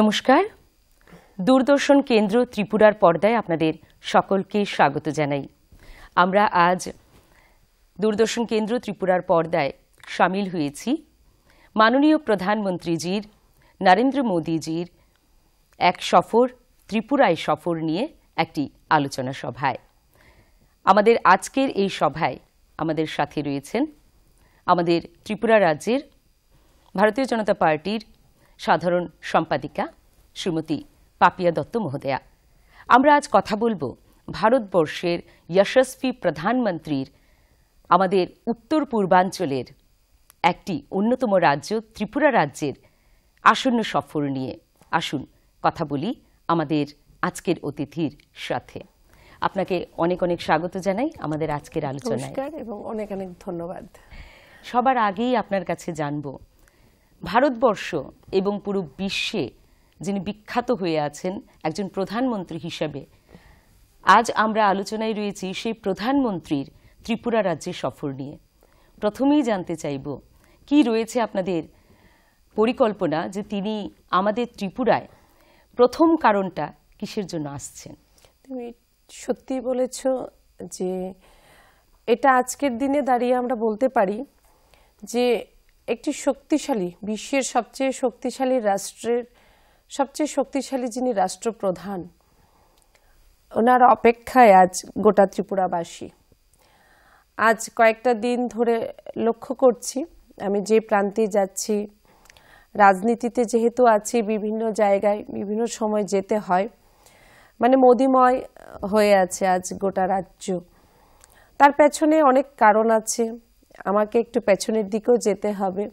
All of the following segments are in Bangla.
নমস্কার দূরদর্শন কেন্দ্র ত্রিপুরার পর্দায় আপনাদের সকলকে স্বাগত জানাই আমরা আজ দূরদর্শন কেন্দ্র ত্রিপুরার পর্দায় সামিল হয়েছি মাননীয় প্রধানমন্ত্রীজির নরেন্দ্র মোদীজির এক সফর ত্রিপুরায় সফর নিয়ে একটি আলোচনা সভায় আমাদের আজকের এই সভায় আমাদের সাথে রয়েছেন আমাদের ত্রিপুরা রাজ্যের ভারতীয় জনতা পার্টির সাধারণ সম্পাদিকা শ্রীমতী পাপিয়া দত্ত মহোদয়া আমরা আজ কথা বলবো ভারতবর্ষের যশস্বী প্রধানমন্ত্রীর আমাদের উত্তর পূর্বাঞ্চলের একটি অন্যতম রাজ্য ত্রিপুরা রাজ্যের আসন্ন সফর নিয়ে আসুন কথা বলি আমাদের আজকের অতিথির সাথে আপনাকে অনেক অনেক স্বাগত জানাই আমাদের আজকের আলোচনায় এবং অনেক অনেক ধন্যবাদ সবার আগেই আপনার কাছে জানবো ভারতবর্ষ এবং পুরো বিশ্বে যিনি বিখ্যাত হয়ে আছেন একজন প্রধানমন্ত্রী হিসাবে আজ আমরা আলোচনায় রয়েছি সেই প্রধানমন্ত্রীর ত্রিপুরা রাজ্যে সফর নিয়ে প্রথমেই জানতে চাইব কি রয়েছে আপনাদের পরিকল্পনা যে তিনি আমাদের ত্রিপুরায় প্রথম কারণটা কিসের জন্য আসছেন তুমি সত্যি বলেছ যে এটা আজকের দিনে দাঁড়িয়ে আমরা বলতে পারি যে একটি শক্তিশালী বিশ্বের সবচেয়ে শক্তিশালী রাষ্ট্রের সবচেয়ে শক্তিশালী যিনি রাষ্ট্রপ্রধান ওনার অপেক্ষায় আজ গোটা ত্রিপুরাবাসী আজ কয়েকটা দিন ধরে লক্ষ্য করছি আমি যে প্রান্তে যাচ্ছি রাজনীতিতে যেহেতু আছি বিভিন্ন জায়গায় বিভিন্ন সময় যেতে হয় মানে মোদিময় হয়ে আছে আজ গোটা রাজ্য তার পেছনে অনেক কারণ আছে আমাকে একটু পেছনের দিকেও যেতে হবে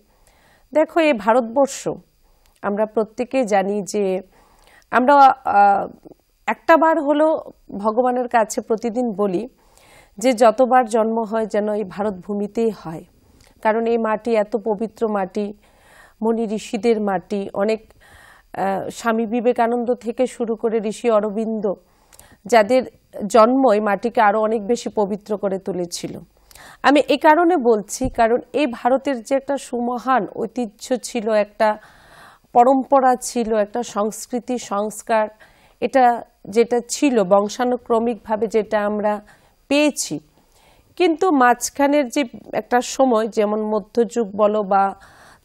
দেখো এ ভারতবর্ষ আমরা প্রত্যেকে জানি যে আমরা একটা বার হলো ভগবানের কাছে প্রতিদিন বলি যে যতবার জন্ম হয় যেন এই ভারত ভূমিতেই হয় কারণ এই মাটি এত পবিত্র মাটি মণি ঋষিদের মাটি অনেক স্বামী বিবেকানন্দ থেকে শুরু করে ঋষি অরবিন্দ যাদের জন্ম এই মাটিকে আরও অনেক বেশি পবিত্র করে তুলেছিল আমি এ কারণে বলছি কারণ এই ভারতের যে একটা সুমহান ঐতিহ্য ছিল একটা পরম্পরা ছিল একটা সংস্কৃতি সংস্কার এটা যেটা ছিল বংশানুক্রমিকভাবে যেটা আমরা পেয়েছি কিন্তু মাঝখানের যে একটা সময় যেমন মধ্যযুগ বলো বা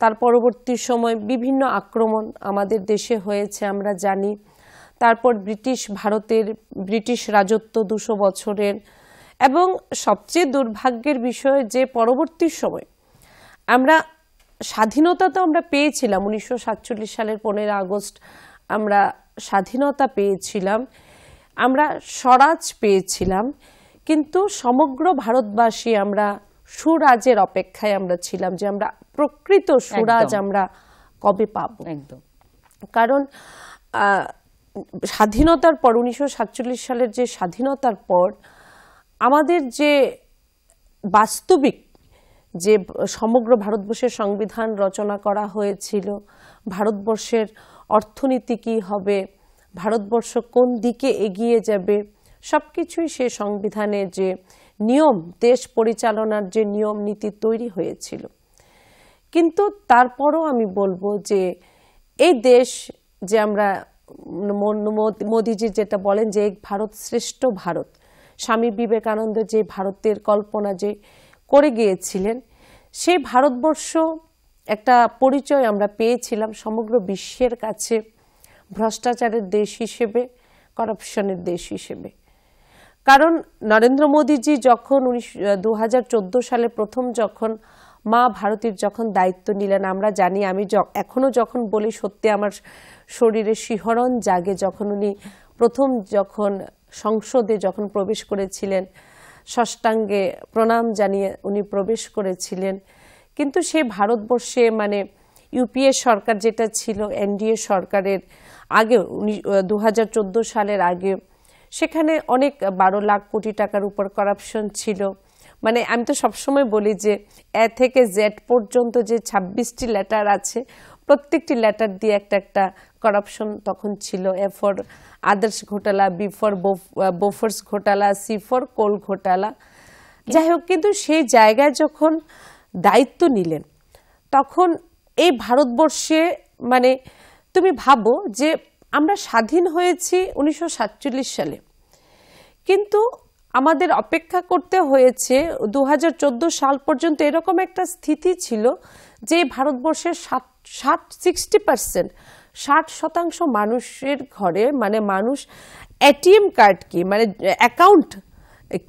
তার পরবর্তী সময় বিভিন্ন আক্রমণ আমাদের দেশে হয়েছে আমরা জানি তারপর ব্রিটিশ ভারতের ব্রিটিশ রাজত্ব দুশো বছরের এবং সবচেয়ে দুর্ভাগ্যের বিষয় যে পরবর্তী সময় আমরা স্বাধীনতা তো আমরা পেয়েছিলাম উনিশশো সাতচল্লিশ সালের পনেরো আগস্ট আমরা স্বাধীনতা পেয়েছিলাম আমরা স্বরাজ পেয়েছিলাম কিন্তু সমগ্র ভারতবাসী আমরা সুরাজের অপেক্ষায় আমরা ছিলাম যে আমরা প্রকৃত সুরাজ আমরা কবে পাব একদম কারণ স্বাধীনতার পর উনিশশো সালের যে স্বাধীনতার পর আমাদের যে বাস্তবিক যে সমগ্র ভারতবর্ষের সংবিধান রচনা করা হয়েছিল ভারতবর্ষের অর্থনীতি কী হবে ভারতবর্ষ কোন দিকে এগিয়ে যাবে সব কিছুই সে সংবিধানে যে নিয়ম দেশ পরিচালনার যে নিয়ম নীতি তৈরি হয়েছিল কিন্তু তারপরও আমি বলবো যে এই দেশ যে আমরা মোদিজি যেটা বলেন যে এক ভারত শ্রেষ্ঠ ভারত স্বামী বিবেকানন্দ যে ভারতের কল্পনা যে করে গিয়েছিলেন সেই ভারতবর্ষ একটা পরিচয় আমরা পেয়েছিলাম সমগ্র বিশ্বের কাছে ভ্রষ্টাচারের দেশ হিসেবে করাপশনের দেশ হিসেবে কারণ নরেন্দ্র মোদীজি যখন উনিশ দু সালে প্রথম যখন মা ভারতীর যখন দায়িত্ব নিলেন আমরা জানি আমি এখনও যখন বলি সত্যি আমার শরীরে শিহরণ জাগে যখন উনি প্রথম যখন সংসদে যখন প্রবেশ করেছিলেন ষষ্ঠাঙ্গে প্রণাম জানিয়ে উনি প্রবেশ করেছিলেন কিন্তু সে ভারতবর্ষে মানে ইউপিএ সরকার যেটা ছিল এনডিএ সরকারের আগে উনি দু সালের আগে সেখানে অনেক বারো লাখ কোটি টাকার উপর করাপশন ছিল মানে আমি তো সবসময় বলি যে এ থেকে জেড পর্যন্ত যে ছাব্বিশটি লেটার আছে প্রত্যেকটি লেটার দিয়ে একটা একটা করাপশন তখন ছিল এ ফর আদার্স ঘোটালা বি ফর বোফোর্স ঘোটালা সি ফর কোল ঘোটালা যাই হোক কিন্তু সেই জায়গায় যখন দায়িত্ব নিলেন তখন এই ভারতবর্ষে মানে তুমি ভাবো যে আমরা স্বাধীন হয়েছি উনিশশো সালে কিন্তু আমাদের অপেক্ষা করতে হয়েছে দু সাল পর্যন্ত এরকম একটা স্থিতি ছিল যে ভারতবর্ষের ষাট ষাট সিক্সটি পার্সেন্ট ষাট শতাংশ মানুষের ঘরে মানে মানুষ এটিএম কার্ড কি মানে অ্যাকাউন্ট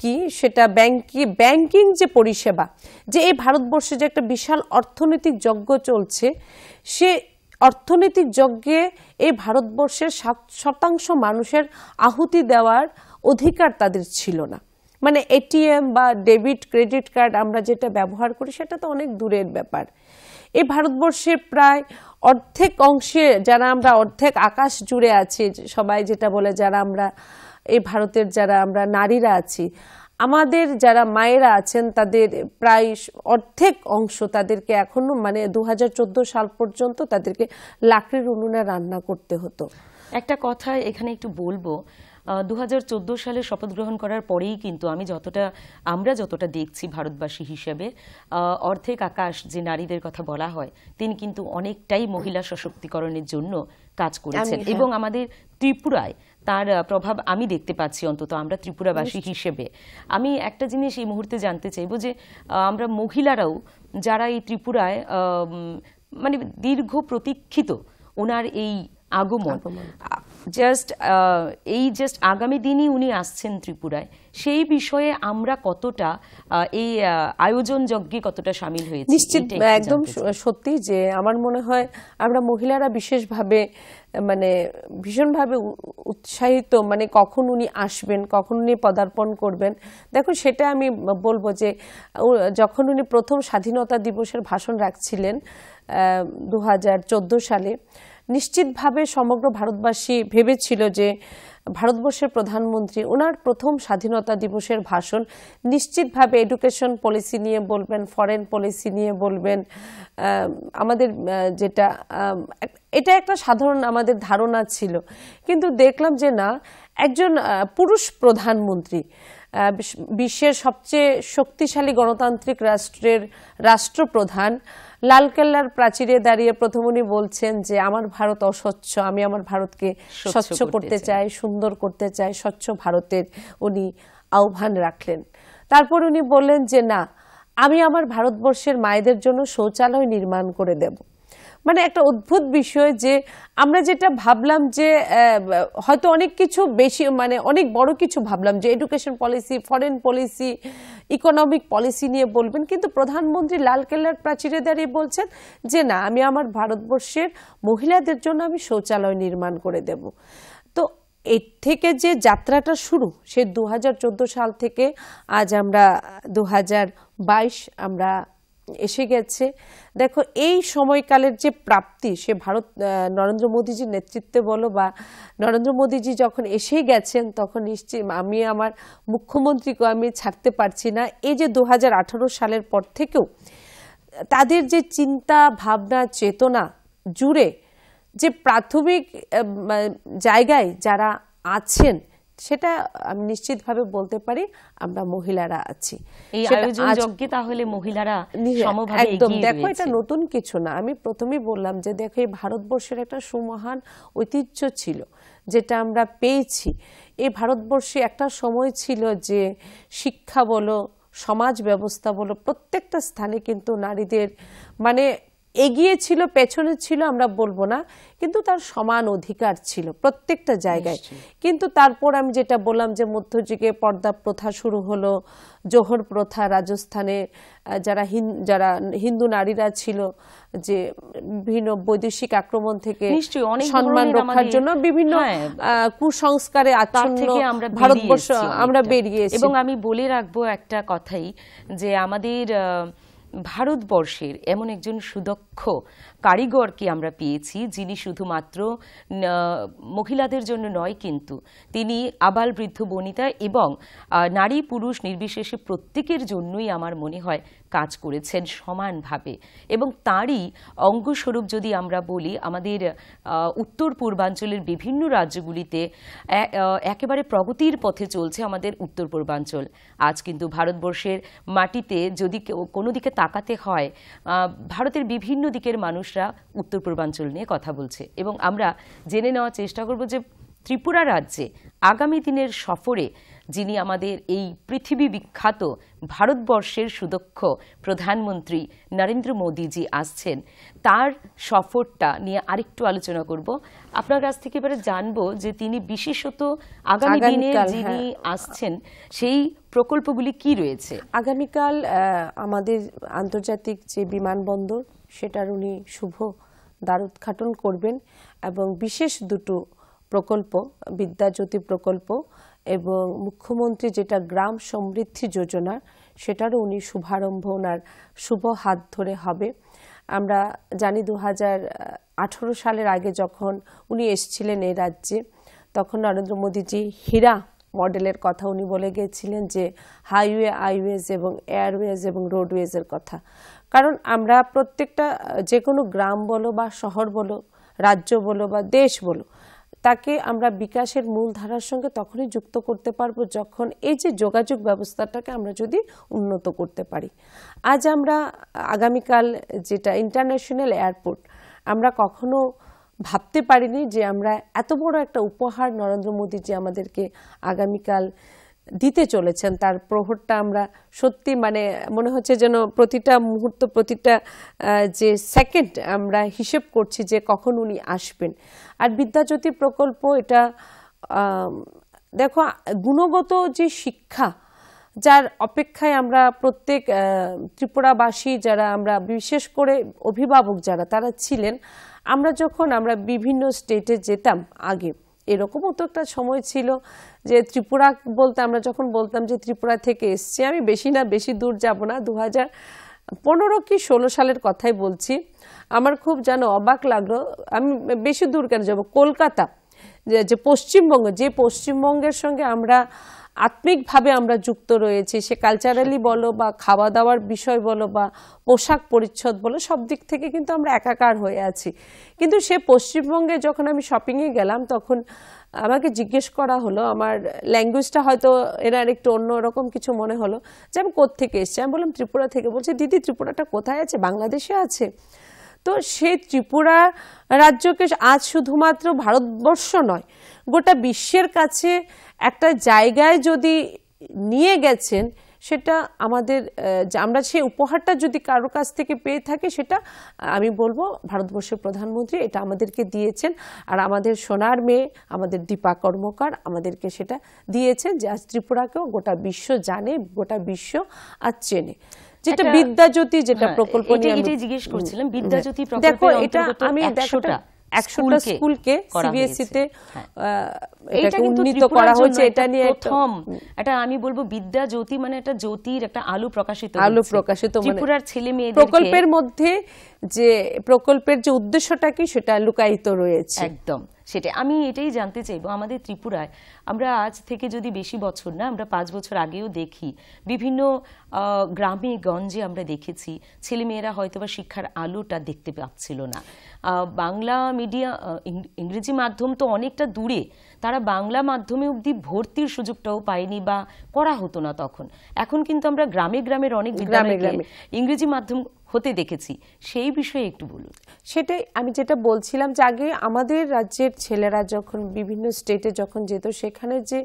কি সেটা ব্যাংকি ব্যাংকিং যে পরিষেবা যে এই ভারতবর্ষে যে একটা বিশাল অর্থনৈতিক যজ্ঞ চলছে সে অর্থনৈতিক যজ্ঞে এই ভারতবর্ষের সাত শতাংশ মানুষের আহুতি দেওয়ার অধিকার তাদের ছিল না মানে এটিএম বা ডেবিট ক্রেডিট কার্ড আমরা যেটা ব্যবহার করি সেটা তো অনেক দূরের ব্যাপার এই ভারতবর্ষের প্রায় অর্ধেক অংশে যারা আমরা অর্ধেক আকাশ জুড়ে আছি সবাই যেটা বলে যারা আমরা এই ভারতের যারা আমরা নারীরা আছি আমাদের যারা মায়েরা আছেন তাদের প্রায় অর্ধেক অংশ তাদেরকে এখনও মানে দু সাল পর্যন্ত তাদেরকে লাকড়ির উনুনে রান্না করতে হতো একটা কথা এখানে একটু বলবো দু সালে শপথ গ্রহণ করার পরেই কিন্তু আমি যতটা আমরা যতটা দেখছি ভারতবাসী হিসেবে অর্ধেক আকাশ যে নারীদের কথা বলা হয় তিনি কিন্তু অনেকটাই মহিলা সশক্তিকরণের জন্য কাজ করেছেন হ্যাঁ। এবং আমাদের ত্রিপুরায় তার প্রভাব আমি দেখতে পাচ্ছি অন্তত আমরা ত্রিপুরাবাসী হিসেবে আমি একটা জিনিস এই মুহূর্তে জানতে চাইব যে আমরা মহিলারাও যারা এই ত্রিপুরায় মানে দীর্ঘ প্রতীক্ষিত ওনার এই আগমন জাস্ট এই জাস্ট আগামী দিনই উনি আসছেন ত্রিপুরায় সেই বিষয়ে আমরা কতটা এই আয়োজন যজ্ঞে কতটা সামিল হয়েছি নিশ্চিত একদম সত্যি যে আমার মনে হয় আমরা মহিলারা বিশেষভাবে মানে ভীষণভাবে উৎসাহিত মানে কখন উনি আসবেন কখন উনি পদার্পণ করবেন দেখুন সেটা আমি বলবো যে যখন উনি প্রথম স্বাধীনতা দিবসের ভাষণ রাখছিলেন দু সালে নিশ্চিতভাবে সমগ্র ভারতবাসী ভেবেছিল যে ভারতবর্ষের প্রধানমন্ত্রী ওনার প্রথম স্বাধীনতা দিবসের ভাষণ নিশ্চিতভাবে এডুকেশন পলিসি নিয়ে বলবেন ফরেন পলিসি নিয়ে বলবেন আমাদের যেটা এটা একটা সাধারণ আমাদের ধারণা ছিল কিন্তু দেখলাম যে না একজন পুরুষ প্রধানমন্ত্রী বিশ্বের সবচেয়ে শক্তিশালী গণতান্ত্রিক রাষ্ট্রের রাষ্ট্রপ্রধান লালকেল্লার প্রাচীরে দাঁড়িয়ে প্রথম উনি বলছেন যে আমার ভারত অস্বচ্ছ আমি আমার ভারতকে স্বচ্ছ করতে চাই সুন্দর করতে চাই স্বচ্ছ ভারতের উনি আহ্বান রাখলেন তারপর উনি বললেন যে না আমি আমার ভারতবর্ষের মায়েদের জন্য শৌচালয় নির্মাণ করে দেব মানে একটা অদ্ভুত বিষয় যে আমরা যেটা ভাবলাম যে হয়তো অনেক কিছু বেশি মানে অনেক বড় কিছু ভাবলাম যে education policy foreign policy economic policy নিয়ে বলবেন কিন্তু প্রধানমন্ত্রী লালকেল্লার প্রাচীরে দাঁড়িয়ে বলছেন যে না আমি আমার ভারতবর্ষের মহিলাদের জন্য আমি শৌচালয় নির্মাণ করে দেব তো এর থেকে যে যাত্রাটা শুরু সে দু সাল থেকে আজ আমরা দু আমরা এসে গেছে দেখো এই সময়কালের যে প্রাপ্তি সে ভারত নরেন্দ্র মোদীজির নেতৃত্বে বলো বা নরেন্দ্র মোদীজি যখন এসেই গেছেন তখন নিশ্চয় আমি আমার মুখ্যমন্ত্রীকে আমি ছাড়তে পারছি না এই যে দু সালের পর থেকেও তাদের যে চিন্তা ভাবনা চেতনা জুড়ে যে প্রাথমিক জায়গায় যারা আছেন সেটা আমি নিশ্চিতভাবে বলতে পারি আমরা মহিলারা আছি এই আয়োজন যজ্ঞে তাহলে মহিলারা সমভাবে একদম দেখো এটা নতুন কিছু না আমি প্রথমেই বললাম যে দেখো এই ভারতবর্ষের একটা সুমহান ঐতিহ্য ছিল যেটা আমরা পেয়েছি এই ভারতবর্ষে একটা সময় ছিল যে শিক্ষা বলো সমাজ ব্যবস্থা বলো প্রত্যেকটা স্থানে কিন্তু নারীদের মানে এগিয়ে ছিল পেছনে ছিল আমরা বলবো না কিন্তু তার সমান অধিকার ছিল প্রত্যেকটা জায়গায় কিন্তু তারপর আমি যেটা বললাম যে মধ্যযুগে পর্দা প্রথা শুরু হলো জোহর প্রথা রাজস্থানে যারা যারা হিন্দু নারীরা ছিল যে বিভিন্ন বৈদেশিক আক্রমণ থেকে সম্মান রক্ষার জন্য বিভিন্ন হ্যাঁ। কুসংস্কারে আচরণ ভারতবর্ষ আমরা বেরিয়েছি এবং আমি বলে রাখবো একটা কথাই যে আমাদের ভারতবর্ষের এমন একজন সুদক্ষ দক্ষ কারিগরকে আমরা পেয়েছি যিনি শুধুমাত্র মহিলাদের জন্য নয় কিন্তু তিনি আবাল বৃদ্ধ বনিতা এবং নারী পুরুষ নির্বিশেষে প্রত্যেকের জন্যই আমার মনে হয় কাজ করেছেন সমানভাবে এবং তারই অঙ্গস্বরূপ যদি আমরা বলি আমাদের উত্তর পূর্বাঞ্চলের বিভিন্ন রাজ্যগুলিতে একেবারে প্রগতির পথে চলছে আমাদের উত্তর পূর্বাঞ্চল আজ কিন্তু ভারতবর্ষের মাটিতে যদি কোনো দিকে তাকাতে হয় ভারতের বিভিন্ন বিভিন্ন দিকের মানুষরা উত্তর পূর্বাঞ্চল নিয়ে কথা বলছে এবং আমরা জেনে নেওয়ার চেষ্টা করব যে ত্রিপুরা রাজ্যে আগামী দিনের সফরে যিনি আমাদের এই পৃথিবী বিখ্যাত ভারতবর্ষের সুদক্ষ প্রধানমন্ত্রী নরেন্দ্র মোদীজি আসছেন তার সফরটা নিয়ে আরেকটু আলোচনা করব আপনার কাছ থেকে এবারে জানবো যে তিনি বিশেষত আগামী দিনে হ্যাঁ। যিনি আসছেন সেই প্রকল্পগুলি কি রয়েছে আগামীকাল আমাদের আন্তর্জাতিক যে বিমানবন্দর সেটার উনি শুভ দ্বারোদ্ঘাটন করবেন এবং বিশেষ দুটো প্রকল্প বিদ্যাজ্যোতি প্রকল্প এবং মুখ্যমন্ত্রী যেটা গ্রাম সমৃদ্ধি যোজনা সেটারও উনি শুভারম্ভ ওনার শুভ হাত ধরে হবে আমরা জানি দু হাজার সালের আগে যখন উনি এসছিলেন এই রাজ্যে তখন নরেন্দ্র মোদীজি হীরা মডেলের কথা উনি বলে গিয়েছিলেন যে হাইওয়ে আইওয়েজ এবং এয়ারওয়েজ এবং রোডওয়েজের কথা কারণ আমরা প্রত্যেকটা যে কোনো গ্রাম বলো বা শহর বলো রাজ্য বলো বা দেশ বলো তাকে আমরা বিকাশের মূলধারার সঙ্গে তখনই যুক্ত করতে পারবো যখন এই যে যোগাযোগ ব্যবস্থাটাকে আমরা যদি উন্নত করতে পারি আজ আমরা আগামীকাল যেটা ইন্টারন্যাশনাল এয়ারপোর্ট আমরা কখনো ভাবতে পারিনি যে আমরা এত বড় একটা উপহার নরেন্দ্র মোদী যে আমাদেরকে আগামীকাল দিতে চলেছেন তার প্রহরটা আমরা সত্যি মানে মনে হচ্ছে যেন প্রতিটা মুহূর্ত প্রতিটা যে সেকেন্ড আমরা হিসেব করছি যে কখন উনি আসবেন আর বিদ্যাজ্যোতি প্রকল্প এটা দেখো গুণগত যে শিক্ষা যার অপেক্ষায় আমরা প্রত্যেক ত্রিপুরাবাসী যারা আমরা বিশেষ করে অভিভাবক যারা তারা ছিলেন আমরা যখন আমরা বিভিন্ন স্টেটে যেতাম আগে এরকমও তো একটা সময় ছিল যে ত্রিপুরা বলতে আমরা যখন বলতাম যে ত্রিপুরা থেকে এসছি আমি বেশি না বেশি দূর যাব না দু হাজার পনেরো কি ষোলো সালের কথাই বলছি আমার খুব যেন অবাক লাগলো আমি বেশি দূর কেন যাব কলকাতা যে পশ্চিমবঙ্গ যে পশ্চিমবঙ্গের সঙ্গে আমরা আত্মিকভাবে আমরা যুক্ত রয়েছি সে কালচারালি বলো বা খাওয়া দাওয়ার বিষয় বলো বা পোশাক পরিচ্ছদ বলো সব দিক থেকে কিন্তু আমরা একাকার হয়ে আছি কিন্তু সে পশ্চিমবঙ্গে যখন আমি শপিংয়ে গেলাম তখন আমাকে জিজ্ঞেস করা হলো আমার ল্যাঙ্গুয়েজটা হয়তো এনার একটু অন্য রকম কিছু মনে হলো যে আমি থেকে এসছি আমি বললাম ত্রিপুরা থেকে বলছি দিদি ত্রিপুরাটা কোথায় আছে বাংলাদেশে আছে তো সে ত্রিপুরা রাজ্যকে আজ শুধুমাত্র ভারতবর্ষ নয় গোটা বিশ্বের কাছে একটা জায়গায় যদি নিয়ে গেছেন সেটা আমাদের আমরা সেই উপহারটা যদি কারোর কাছ থেকে পেয়ে থাকি সেটা আমি বলবো ভারতবর্ষের প্রধানমন্ত্রী এটা আমাদেরকে দিয়েছেন আর আমাদের সোনার মেয়ে আমাদের দীপা কর্মকার আমাদেরকে সেটা দিয়েছেন যে আজ ত্রিপুরাকেও গোটা বিশ্ব জানে গোটা বিশ্ব আর চেনে যেটা বিদ্যাজ্যোতি যেটা হ্যাঁ, প্রকল্প নিয়ে জিজ্ঞেস করছিলাম বিদ্যাজ্যোতি দেখো e হ্যাঁ। এটা আমি এটা বলবো বিদ্যা জ্যোতি মানে একটা জ্যোতির একটা আলো প্রকাশিত আলো প্রকাশিত মানে ছেলে প্রকল্পের মধ্যে যে প্রকল্পের যে উদ্দেশ্যটা কি সেটা লুকায়িত রয়েছে একদম সেটা আমি এটাই জানতে চাইবো আমাদের ত্রিপুরায় আমরা আজ থেকে যদি বেশি বছর না আমরা পাঁচ বছর আগেও দেখি বিভিন্ন গ্রামে গঞ্জে আমরা দেখেছি ছেলেমেয়েরা হয়তো বা শিক্ষার আলোটা দেখতে পাচ্ছিল না বাংলা মিডিয়া ইংরেজি মাধ্যম তো অনেকটা দূরে তারা বাংলা মাধ্যমে অবধি ভর্তির সুযোগটাও পায়নি বা করা হতো না তখন এখন কিন্তু আমরা গ্রামে গ্রামের অনেক বিদ্যালয়ে ইংরেজি মাধ্যম হতে দেখেছি সেই বিষয়ে একটু বলুন সেটাই আমি যেটা বলছিলাম যে আগে আমাদের রাজ্যের ছেলেরা যখন বিভিন্ন স্টেটে যখন যেত সেখানে যে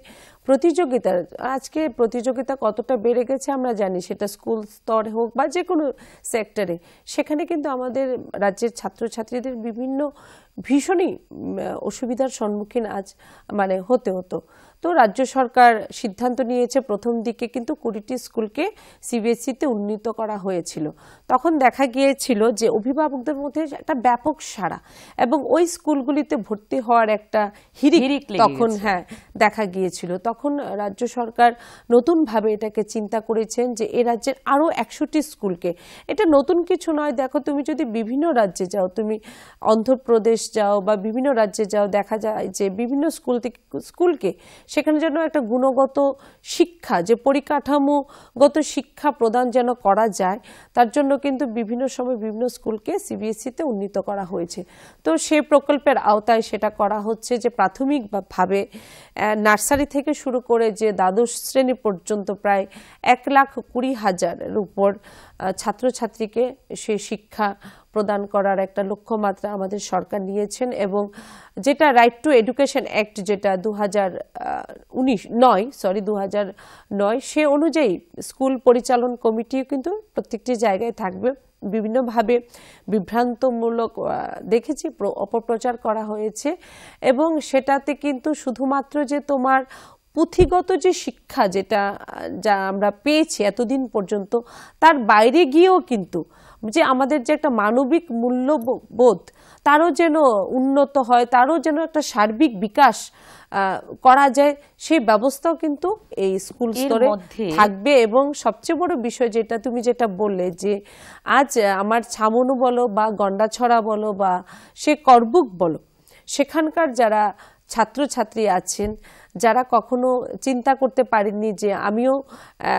প্রতিযোগিতা আজকে প্রতিযোগিতা কতটা বেড়ে গেছে আমরা জানি সেটা স্কুল স্তর হোক বা যে কোনো সেক্টরে সেখানে কিন্তু আমাদের রাজ্যের ছাত্রছাত্রীদের বিভিন্ন ভীষণই অসুবিধার সম্মুখীন আজ মানে হতে হতো তো রাজ্য সরকার সিদ্ধান্ত নিয়েছে প্রথম দিকে কিন্তু কুড়িটি স্কুলকে সিবিএসসিতে উন্নীত করা হয়েছিল তখন দেখা গিয়েছিল যে অভিভাবকদের মধ্যে একটা ব্যাপক সাড়া এবং ওই স্কুলগুলিতে ভর্তি হওয়ার একটা হিরিক তখন হ্যাঁ দেখা গিয়েছিল তখন রাজ্য সরকার নতুনভাবে এটাকে চিন্তা করেছেন যে এ রাজ্যের আরও একশোটি স্কুলকে এটা নতুন কিছু নয় দেখো তুমি যদি বিভিন্ন রাজ্যে যাও তুমি অন্ধ্রপ্রদেশ প্রদেশ যাও বা বিভিন্ন রাজ্যে যাও দেখা যায় যে বিভিন্ন স্কুল থেকে স্কুলকে সেখানে যেন একটা গুণগত শিক্ষা যে পরিকাঠামোগত শিক্ষা প্রদান যেন করা যায় তার জন্য কিন্তু বিভিন্ন সময় বিভিন্ন স্কুলকে সিবিএসসিতে e উন্নীত করা হয়েছে তো সে প্রকল্পের আওতায় সেটা করা হচ্ছে যে প্রাথমিকভাবে নার্সারি থেকে শুরু করে যে দ্বাদশ শ্রেণী পর্যন্ত প্রায় এক লাখ কুড়ি হাজারের উপর ছাত্রছাত্রীকে সে শিক্ষা প্রদান করার একটা লক্ষ্যমাত্রা আমাদের সরকার নিয়েছেন এবং যেটা রাইট টু এডুকেশন অ্যাক্ট যেটা দু হাজার উনিশ নয় সরি দু হাজার নয় সে অনুযায়ী স্কুল পরিচালন কমিটিও কিন্তু প্রত্যেকটি জায়গায় থাকবে বিভিন্নভাবে বিভ্রান্তমূলক দেখেছি অপপ্রচার করা হয়েছে এবং সেটাতে কিন্তু শুধুমাত্র যে তোমার পুঁথিগত যে শিক্ষা যেটা যা আমরা পেয়েছি এতদিন পর্যন্ত তার বাইরে গিয়েও কিন্তু যে আমাদের যে একটা মানবিক মূল্যবোধ তারও যেন উন্নত হয় তারও যেন একটা সার্বিক বিকাশ করা যায় সেই ব্যবস্থাও কিন্তু এই স্কুল স্তরে থাকবে এবং সবচেয়ে বড় বিষয় যেটা তুমি যেটা বললে যে আজ আমার ছামনু বলো বা গন্ডাছড়া বলো বা সে করবুক বলো সেখানকার যারা ছাত্রছাত্রী আছেন যারা কখনো চিন্তা করতে পারেননি যে আমিও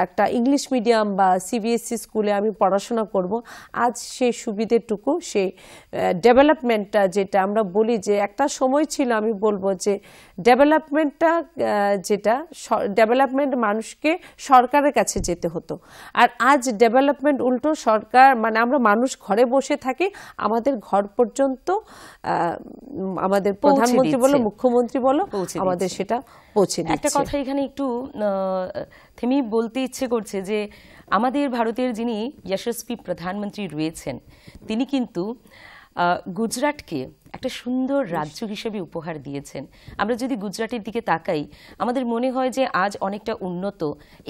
একটা ইংলিশ মিডিয়াম বা সিবিএসসি e স্কুলে আমি পড়াশোনা করব আজ সে সুবিধেটুকু সেই ডেভেলপমেন্টটা যেটা আমরা বলি যে একটা সময় ছিল আমি বলবো যে ডেভেলপমেন্টটা যেটা ডেভেলপমেন্ট মানুষকে সরকারের কাছে যেতে হতো আর আজ ডেভেলপমেন্ট উল্টো সরকার মানে আমরা মানুষ ঘরে বসে থাকি আমাদের ঘর পর্যন্ত আমাদের প্রধানমন্ত্রী বলো মুখ্যমন্ত্রী বলো আমাদের সেটা পৌঁছে একটা কথা এখানে একটু থেমি বলতে ইচ্ছে করছে যে আমাদের ভারতের যিনি যশস্বী প্রধানমন্ত্রী রয়েছেন তিনি কিন্তু গুজরাটকে একটা সুন্দর রাজ্য হিসেবে উপহার দিয়েছেন আমরা যদি গুজরাটের দিকে তাকাই আমাদের মনে হয় যে আজ অনেকটা উন্নত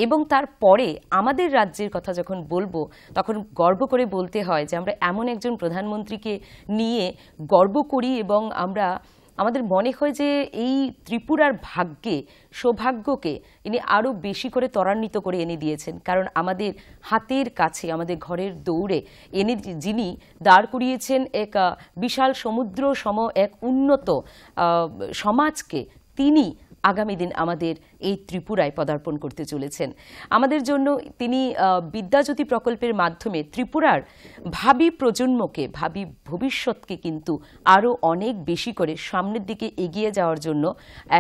এবং তারপরে আমাদের রাজ্যের কথা যখন বলবো তখন গর্ব করে বলতে হয় যে আমরা এমন একজন প্রধানমন্ত্রীকে নিয়ে গর্ব করি এবং আমরা আমাদের মনে হয় যে এই ত্রিপুরার ভাগ্যে সৌভাগ্যকে ইনি আরও বেশি করে ত্বরান্বিত করে এনে দিয়েছেন কারণ আমাদের হাতের কাছে আমাদের ঘরের দৌড়ে এনে যিনি দাঁড় করিয়েছেন এক বিশাল সমুদ্র সম এক উন্নত সমাজকে তিনি আগামী দিন আমাদের এই ত্রিপুরায় পদার্পণ করতে চলেছেন আমাদের জন্য তিনি বিদ্যাজ্যোতি প্রকল্পের মাধ্যমে ত্রিপুরার ভাবি প্রজন্মকে ভাবি ভবিষ্যৎকে কিন্তু আরও অনেক বেশি করে সামনের দিকে এগিয়ে যাওয়ার জন্য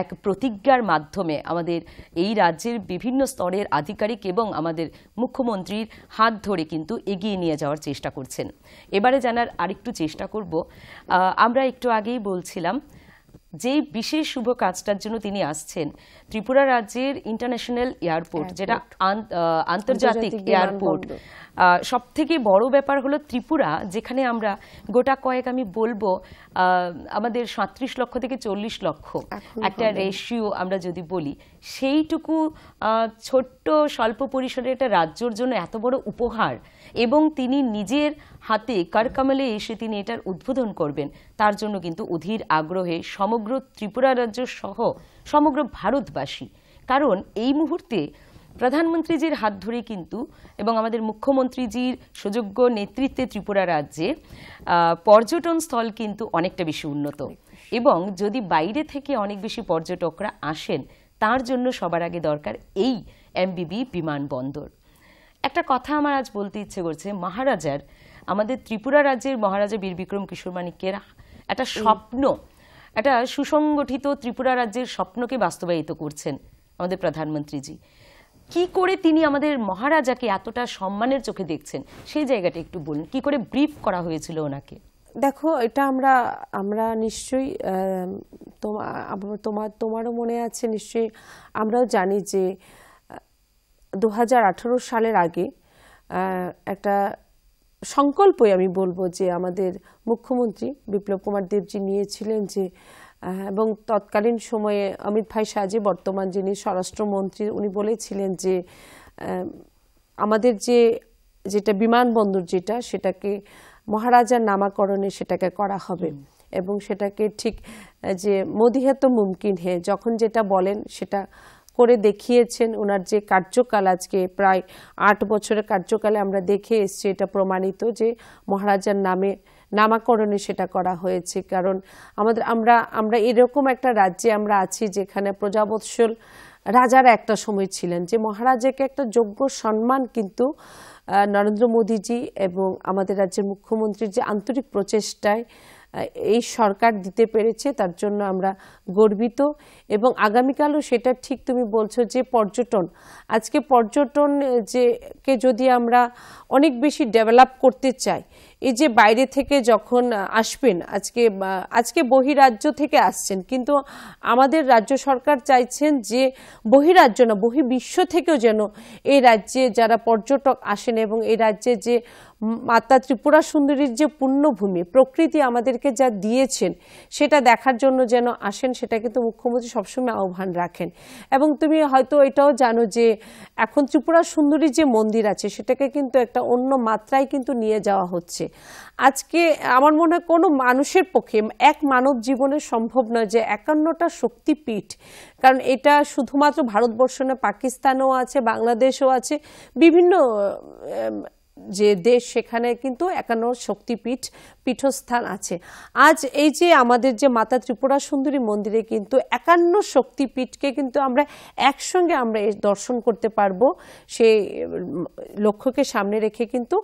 এক প্রতিজ্ঞার মাধ্যমে আমাদের এই রাজ্যের বিভিন্ন স্তরের আধিকারিক এবং আমাদের মুখ্যমন্ত্রীর হাত ধরে কিন্তু এগিয়ে নিয়ে যাওয়ার চেষ্টা করছেন এবারে জানার আরেকটু চেষ্টা করব আমরা একটু আগেই বলছিলাম যে বিশেষ শুভ কাজটার জন্য তিনি আসছেন ত্রিপুরা রাজ্যের ইন্টারন্যাশনাল এয়ারপোর্ট যেটা আন্তর্জাতিক এয়ারপোর্ট সব থেকে বড় ব্যাপার হলো ত্রিপুরা যেখানে আমরা গোটা কয়েক আমি বলবো আমাদের সাঁত্রিশ লক্ষ থেকে চল্লিশ লক্ষ একটা রেশিও আমরা যদি বলি সেইটুকু ছোট্ট স্বল্প পরিসরে একটা রাজ্যর জন্য এত বড় উপহার এবং তিনি নিজের হাতে কারকামালে এসে তিনি এটার উদ্বোধন করবেন তার জন্য কিন্তু অধীর আগ্রহে সমগ্র ত্রিপুরা রাজ্য সহ সমগ্র ভারতবাসী কারণ এই মুহূর্তে প্রধানমন্ত্রীজির হাত ধরে কিন্তু এবং আমাদের মুখ্যমন্ত্রীজির সুযোগ্য নেতৃত্বে ত্রিপুরা রাজ্যে পর্যটন স্থল কিন্তু অনেকটা বেশি উন্নত এবং যদি বাইরে থেকে অনেক বেশি পর্যটকরা আসেন তার জন্য সবার আগে দরকার এই এমবিবি বিমানবন্দর একটা কথা আমার আজ বলতে ইচ্ছে করছে মহারাজার আমাদের ত্রিপুরা রাজ্যের মহারাজা বীর বিক্রম কিশোর মানিকের একটা স্বপ্ন একটা সুসংগঠিত ত্রিপুরা রাজ্যের স্বপ্নকে বাস্তবায়িত করছেন আমাদের প্রধানমন্ত্রীজি কি করে তিনি আমাদের মহারাজাকে এতটা সম্মানের চোখে দেখছেন সেই জায়গাটা একটু বলুন কি করে ব্রিফ করা হয়েছিল ওনাকে দেখো এটা আমরা আমরা নিশ্চয়ই তোমার তোমার তোমারও মনে আছে নিশ্চয়ই আমরাও জানি যে দু সালের আগে একটা সংকল্পই আমি বলবো যে আমাদের মুখ্যমন্ত্রী বিপ্লব কুমার দেবজি নিয়েছিলেন যে এবং তৎকালীন সময়ে অমিত ভাই সাজে বর্তমান যিনি স্বরাষ্ট্রমন্ত্রী উনি বলেছিলেন যে আমাদের যে যেটা বিমানবন্দর যেটা সেটাকে মহারাজার নামাকরণে সেটাকে করা হবে এবং সেটাকে ঠিক যে তো মুমকিন হে যখন যেটা বলেন সেটা করে দেখিয়েছেন ওনার যে কার্যকাল আজকে প্রায় আট বছরের কার্যকালে আমরা দেখে এসছি এটা প্রমাণিত যে মহারাজার নামে নামাকরণে সেটা করা হয়েছে কারণ আমাদের আমরা আমরা এরকম একটা রাজ্যে আমরা আছি যেখানে প্রজাবৎসল রাজারা একটা সময় ছিলেন যে মহারাজাকে একটা যোগ্য সম্মান কিন্তু নরেন্দ্র মোদীজি এবং আমাদের রাজ্যের মুখ্যমন্ত্রীর যে আন্তরিক প্রচেষ্টায় এই সরকার দিতে পেরেছে তার জন্য আমরা গর্বিত এবং আগামীকালও সেটা ঠিক তুমি বলছো যে পর্যটন আজকে পর্যটন যে কে যদি আমরা অনেক বেশি ডেভেলপ করতে চাই এই যে বাইরে থেকে যখন আসবেন আজকে আজকে বহিরাজ্য থেকে আসছেন কিন্তু আমাদের রাজ্য সরকার চাইছেন যে বহিরাজ্য না বহির্বিশ্ব থেকেও যেন এই রাজ্যে যারা পর্যটক আসেন এবং এই রাজ্যে যে মাতা ত্রিপুরা সুন্দরীর যে পুণ্যভূমি প্রকৃতি আমাদেরকে যা দিয়েছেন সেটা দেখার জন্য যেন আসেন সেটা কিন্তু মুখ্যমন্ত্রী সবসময় আহ্বান রাখেন এবং তুমি হয়তো এটাও জানো যে এখন ত্রিপুরা সুন্দরীর যে মন্দির আছে সেটাকে কিন্তু একটা অন্য মাত্রায় কিন্তু নিয়ে যাওয়া হচ্ছে আজকে আমার মনে হয় কোনো মানুষের পক্ষে এক মানব জীবনে সম্ভব নয় যে একান্নটা শক্তিপীঠ কারণ এটা শুধুমাত্র ভারতবর্ষ না পাকিস্তানও আছে বাংলাদেশও আছে বিভিন্ন যে দেশ সেখানে কিন্তু একান্ন শক্তিপীঠ পীঠস্থান আছে আজ এই যে আমাদের যে মাতা ত্রিপুরা সুন্দরী মন্দিরে কিন্তু একান্ন শক্তিপীঠকে কিন্তু আমরা একসঙ্গে আমরা দর্শন করতে পারবো সেই লক্ষ্যকে সামনে রেখে কিন্তু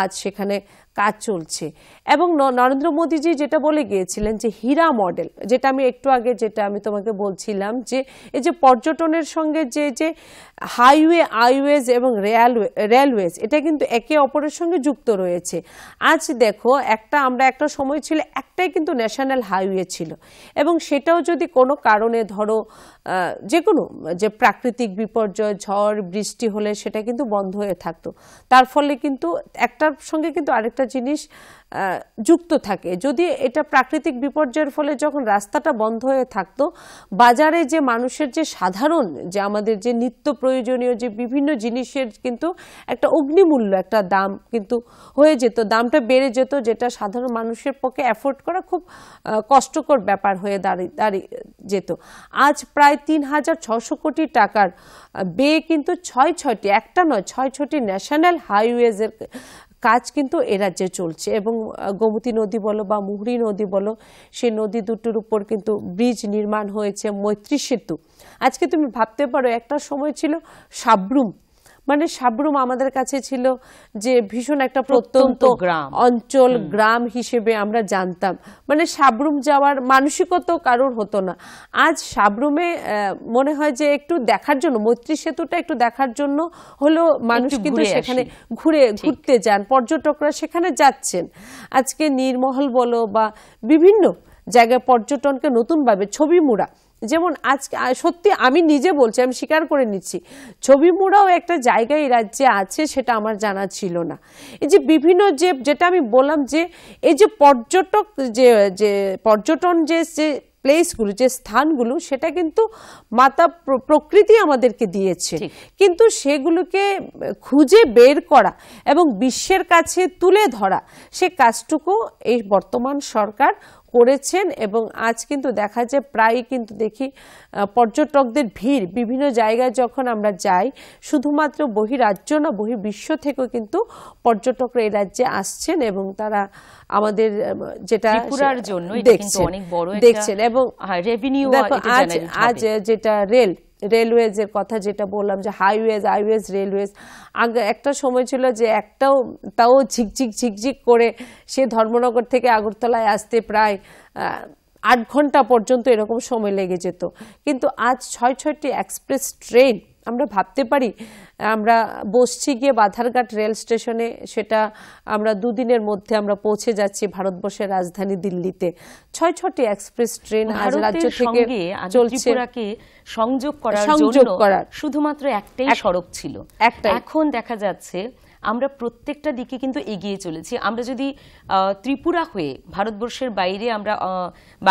আজ সেখানে কাজ চলছে এবং নরেন্দ্র মোদীজি যেটা বলে গিয়েছিলেন যে হীরা মডেল যেটা আমি একটু আগে যেটা আমি তোমাকে বলছিলাম যে এই যে পর্যটনের সঙ্গে যে যে হাইওয়ে আইওয়েজ এবং রেলওয়ে রেলওয়েজ এটা কিন্তু একে অপরের সঙ্গে যুক্ত রয়েছে আজ দেখো একটা আমরা একটা সময় ছিল একটাই কিন্তু ন্যাশনাল হাইওয়ে ছিল এবং সেটাও যদি কোনো কারণে ধরো যে কোনো যে প্রাকৃতিক বিপর্যয় ঝড় বৃষ্টি হলে সেটা কিন্তু বন্ধ হয়ে থাকতো তার ফলে কিন্তু একটার সঙ্গে কিন্তু আরেকটা জিনিস যুক্ত থাকে যদি এটা প্রাকৃতিক বিপর্যয়ের ফলে যখন রাস্তাটা বন্ধ হয়ে থাকতো বাজারে যে মানুষের যে সাধারণ যে আমাদের যে নিত্য প্রয়োজনীয় যে বিভিন্ন জিনিসের কিন্তু একটা অগ্নিমূল্য একটা দাম কিন্তু হয়ে যেত দামটা বেড়ে যেত যেটা সাধারণ মানুষের পক্ষে অ্যাফোর্ড করা খুব কষ্টকর ব্যাপার হয়ে দাঁড়িয়ে দাঁড়িয়ে যেত আজ প্রায় তিন হাজার ছশো কোটি টাকার বে কিন্তু ছয় ছয়টি একটা নয় ছয় ছটি ন্যাশনাল হাইওয়েজের কাজ কিন্তু এ রাজ্যে চলছে এবং গোমতী নদী বলো বা মুহুরী নদী বলো সেই নদী দুটোর উপর কিন্তু ব্রিজ নির্মাণ হয়েছে মৈত্রী সেতু আজকে তুমি ভাবতে পারো একটা সময় ছিল সাবরুম মানে সাবরুম আমাদের কাছে ছিল যে ভীষণ একটা প্রত্যন্ত গ্রাম অঞ্চল গ্রাম হিসেবে আমরা জানতাম মানে সাবরুম যাওয়ার মানসিকত কারোর হতো না আজ সাবরুমে মনে হয় যে একটু দেখার জন্য মৈত্রী সেতুটা একটু দেখার জন্য হলো মানুষ কিন্তু সেখানে ঘুরে ঘুরতে যান পর্যটকরা সেখানে যাচ্ছেন আজকে নির্মহল বলো বা বিভিন্ন জায়গায় পর্যটনকে নতুনভাবে ছবি মুড়া যেমন আজকে সত্যি আমি নিজে বলছি আমি স্বীকার করে নিচ্ছি ছবি মুড়াও একটা জায়গা এই রাজ্যে আছে সেটা আমার জানা ছিল না এই যে বিভিন্ন যে যেটা আমি বললাম যে এই যে পর্যটক যে যে পর্যটন যে যে প্লেসগুলো যে স্থানগুলো সেটা কিন্তু মাতা প্রকৃতি আমাদেরকে দিয়েছে কিন্তু সেগুলোকে খুঁজে বের করা এবং বিশ্বের কাছে তুলে ধরা সে কাজটুকু এই বর্তমান সরকার করেছেন এবং আজ কিন্তু দেখা যায় প্রায় কিন্তু দেখি পর্যটকদের ভিড় বিভিন্ন জায়গায় যখন আমরা যাই শুধুমাত্র বহিরাজ্য না বহির্বিশ্ব থেকেও কিন্তু পর্যটকরা এই রাজ্যে আসছেন এবং তারা আমাদের যেটা ত্রিপুরার জন্য দেখছেন অনেক বড় দেখছেন এবং রেভিনিউ আজ আজ যেটা রেল রেলওয়েজের কথা যেটা বললাম যে হাইওয়েজ হাইওয়েজ রেলওয়েজ আগে একটা সময় ছিল যে একটাও তাও ঝিকঝিক ঝিকঝিক করে সে ধর্মনগর থেকে আগরতলায় আসতে প্রায় আট ঘন্টা পর্যন্ত এরকম সময় লেগে যেত কিন্তু আজ ছয় ছয়টি এক্সপ্রেস ট্রেন আমরা ভাবতে পারি আমরা বসছি গিয়ে বাধারঘাট রেল স্টেশনে সেটা আমরা দুদিনের মধ্যে আমরা পৌঁছে যাচ্ছি ভারতবর্ষের রাজধানী দিল্লিতে ছয় ছটি এক্সপ্রেস ট্রেন আজ রাজ্য থেকে চলছে সংযোগ করার জন্য শুধুমাত্র একটাই সড়ক ছিল এখন দেখা যাচ্ছে আমরা প্রত্যেকটা দিকে কিন্তু এগিয়ে চলেছি আমরা যদি ত্রিপুরা হয়ে ভারতবর্ষের বাইরে আমরা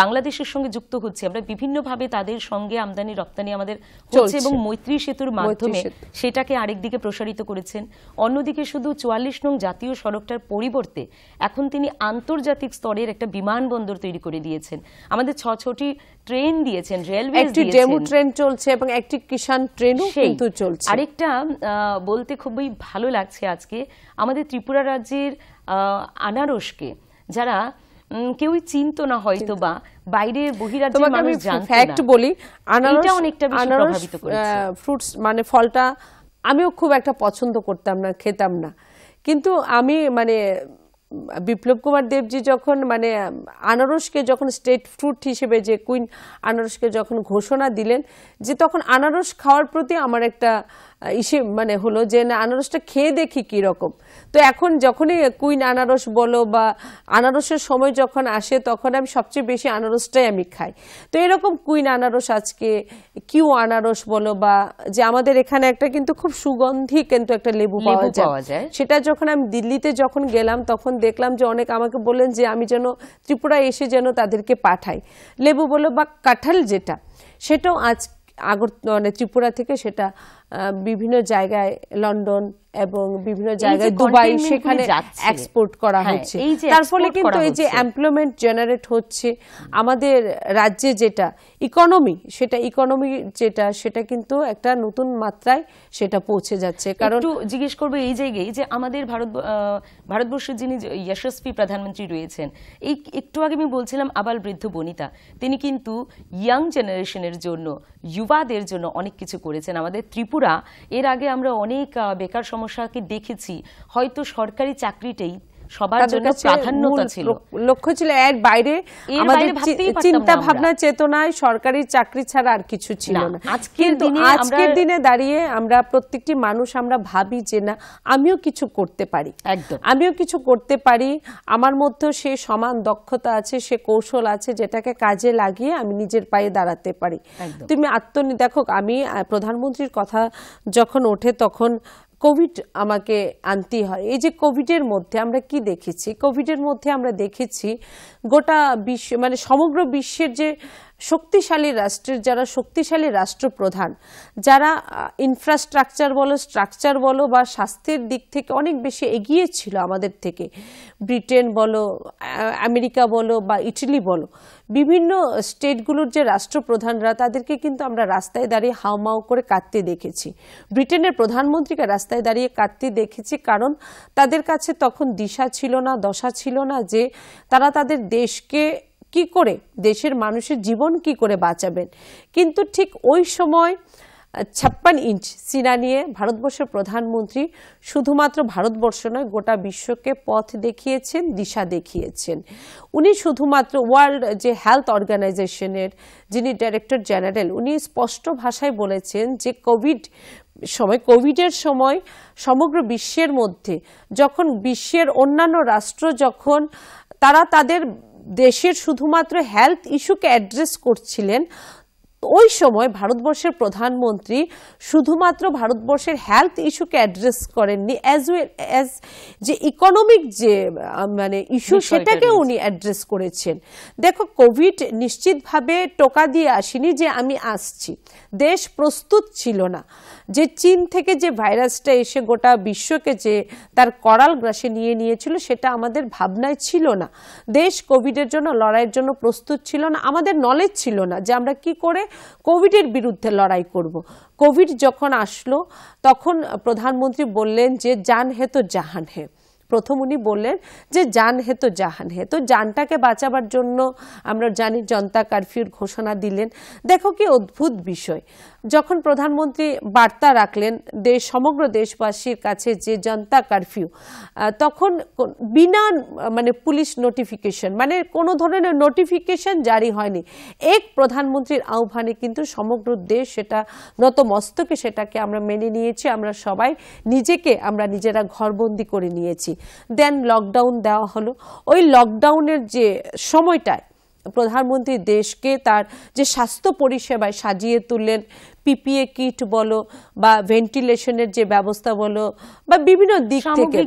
বাংলাদেশের সঙ্গে যুক্ত হচ্ছি আমরা বিভিন্নভাবে তাদের সঙ্গে আমদানি রপ্তানি আমাদের হচ্ছে এবং মৈত্রী সেতুর মাধ্যমে সেটাকে আরেক দিকে প্রসারিত করেছেন অন্যদিকে শুধু চুয়াল্লিশ নং জাতীয় সড়কটার পরিবর্তে এখন তিনি আন্তর্জাতিক স্তরের একটা বিমানবন্দর তৈরি করে দিয়েছেন আমাদের ছ ছটি ট্রেন দিয়েছেন রেলওয়ে একটি ডেমো ট্রেন চলছে এবং একটি কিষান ট্রেনও কিন্তু চলছে আরেকটা বলতে খুবই ভালো লাগছে আজকে আমাদের ত্রিপুরা রাজ্যের আনারসকে যারা কেউই চিনতো না হয়তো বা বাইরের বহিরাজ্যের মানুষ জানতো ফ্যাক্ট বলি আনারস অনেকটা আনারস ফ্রুটস মানে ফলটা আমিও খুব একটা পছন্দ করতাম না খেতাম না কিন্তু আমি মানে বিপ্লব কুমার দেবজি যখন মানে আনারসকে যখন স্টেট ফ্রুট হিসেবে যে কুইন আনারসকে যখন ঘোষণা দিলেন যে তখন আনারস খাওয়ার প্রতি আমার একটা ইসে মানে হলো যে না আনারসটা খেয়ে দেখি কি রকম তো এখন যখনই কুইন আনারস বলো বা আনারসের সময় যখন আসে তখন আমি সবচেয়ে বেশি আনারসটাই আমি খাই তো এরকম কুইন আনারস আজকে কিউ আনারস বলো বা যে আমাদের এখানে একটা কিন্তু খুব সুগন্ধি কিন্তু একটা লেবু পাওয়া যায় সেটা যখন আমি দিল্লিতে যখন গেলাম তখন দেখলাম যে অনেক আমাকে বললেন যে আমি যেন ত্রিপুরা এসে যেন তাদেরকে পাঠাই লেবু বলো বা কাঁঠাল যেটা সেটাও আজ আগর মানে ত্রিপুরা থেকে সেটা বিভিন্ন জায়গায় লন্ডন এবং বিভিন্ন জায়গায় দুবাই সেখানে এক্সপোর্ট করা হ্যাঁ, হচ্ছে তার ফলে কিন্তু এই যে এমপ্লয়মেন্ট জেনারেট হচ্ছে আমাদের রাজ্যে যেটা ইকোনমি সেটা ইকোনমি যেটা সেটা কিন্তু একটা নতুন মাত্রায় সেটা পৌঁছে যাচ্ছে কারণ জিজ্ঞেস করবো এই জায়গায় যে আমাদের ভারত ভারতবর্ষের যিনি যশস্বী প্রধানমন্ত্রী রয়েছেন এই একটু আগে আমি বলছিলাম আবাল বৃদ্ধ বনিতা তিনি কিন্তু ইয়াং জেনারেশনের জন্য যুবাদের জন্য অনেক কিছু করেছেন আমাদের ত্রিপুরা এর আগে আমরা অনেক বেকার সমস্যা সমস্যাকে দেখেছি হয়তো সরকারি চাকরিটাই সবার জন্য প্রাধান্যতা ছিল লক্ষ্য ছিল এর বাইরে আমাদের চিন্তা ভাবনা চেতনায় সরকারি চাকরি ছাড়া আর কিছু ছিল না আজকের দিনে আজকের দিনে দাঁড়িয়ে আমরা প্রত্যেকটি মানুষ আমরা ভাবি যে না আমিও কিছু করতে পারি একদম আমিও কিছু করতে পারি আমার মধ্যে সে সমান দক্ষতা আছে সে কৌশল আছে যেটাকে কাজে লাগিয়ে আমি নিজের পায়ে দাঁড়াতে পারি তুমি আত্মনি দেখো আমি প্রধানমন্ত্রীর কথা যখন ওঠে তখন কোভিড আমাকে আনতেই হয় এই যে কোভিডের মধ্যে আমরা কি দেখেছি কোভিডের মধ্যে আমরা দেখেছি গোটা বিশ্ব মানে সমগ্র বিশ্বের যে শক্তিশালী রাষ্ট্রের যারা শক্তিশালী রাষ্ট্রপ্রধান যারা ইনফ্রাস্ট্রাকচার বলো স্ট্রাকচার বলো বা স্বাস্থ্যের দিক থেকে অনেক বেশি এগিয়ে ছিল আমাদের থেকে ব্রিটেন বলো আমেরিকা বলো বা ইটালি বলো বিভিন্ন স্টেটগুলোর যে রাষ্ট্রপ্রধানরা তাদেরকে কিন্তু আমরা রাস্তায় দাঁড়িয়ে হাওমাও করে কাঁদতে দেখেছি ব্রিটেনের প্রধানমন্ত্রীকে রাস্তায় দাঁড়িয়ে কাঁদতে দেখেছি কারণ তাদের কাছে তখন দিশা ছিল না দশা ছিল না যে তারা তাদের দেশকে কি করে দেশের মানুষের জীবন কি করে বাঁচাবেন কিন্তু ঠিক ওই সময় ছাপ্পান ইঞ্চ সিনা নিয়ে ভারতবর্ষের প্রধানমন্ত্রী শুধুমাত্র ভারতবর্ষ নয় গোটা বিশ্বকে পথ দেখিয়েছেন দিশা দেখিয়েছেন উনি শুধুমাত্র ওয়ার্ল্ড যে হেলথ অর্গানাইজেশনের যিনি ডাইরেক্টর জেনারেল উনি স্পষ্ট ভাষায় বলেছেন যে কোভিড সময় কোভিডের সময় সমগ্র বিশ্বের মধ্যে যখন বিশ্বের অন্যান্য রাষ্ট্র যখন তারা তাদের দেশের শুধুমাত্র হেলথ ইস্যুকে অ্যাড্রেস করছিলেন ওই সময় ভারতবর্ষের প্রধানমন্ত্রী শুধুমাত্র ভারতবর্ষের হেলথ ইস্যুকে অ্যাড্রেস করেননি অ্যাজ ওয়েল অ্যাজ যে ইকোনমিক যে মানে ইস্যু সেটাকে উনি অ্যাড্রেস করেছেন দেখো কোভিড নিশ্চিতভাবে টোকা দিয়ে আসেনি যে আমি আসছি দেশ প্রস্তুত ছিল না যে চীন থেকে যে ভাইরাসটা এসে গোটা বিশ্বকে যে তার করাল গ্রাসে নিয়ে নিয়েছিল সেটা আমাদের ভাবনায় ছিল না দেশ কোভিডের জন্য লড়াইয়ের জন্য প্রস্তুত ছিল না আমাদের নলেজ ছিল না যে আমরা কি করে কোভিডের বিরুদ্ধে লড়াই করব কোভিড যখন আসলো তখন প্রধানমন্ত্রী বললেন যে জান হে তো জাহান হে প্রথম উনি বললেন যে জান হে তো জাহান হে তো জানটাকে বাঁচাবার জন্য আমরা জানি জনতা কারফিউর ঘোষণা দিলেন দেখো কি অদ্ভুত বিষয় যখন প্রধানমন্ত্রী বার্তা রাখলেন দেশ সমগ্র দেশবাসীর কাছে যে জনতা কারফিউ তখন বিনা মানে পুলিশ নোটিফিকেশন মানে কোনো ধরনের নোটিফিকেশন জারি হয়নি এক প্রধানমন্ত্রীর আহ্বানে কিন্তু সমগ্র দেশ সেটা নত মস্তকে সেটাকে আমরা মেনে নিয়েছি আমরা সবাই নিজেকে আমরা নিজেরা ঘরবন্দি করে নিয়েছি দেন লকডাউন দেওয়া হলো ওই লকডাউনের যে সময়টায় প্রধানমন্ত্রী দেশকে তার যে স্বাস্থ্য পরিষেবায় সাজিয়ে তুললেন পিপিএ কিট বলো বা ভেন্টিলেশনের যে ব্যবস্থা বলো বা বিভিন্ন দিক থেকে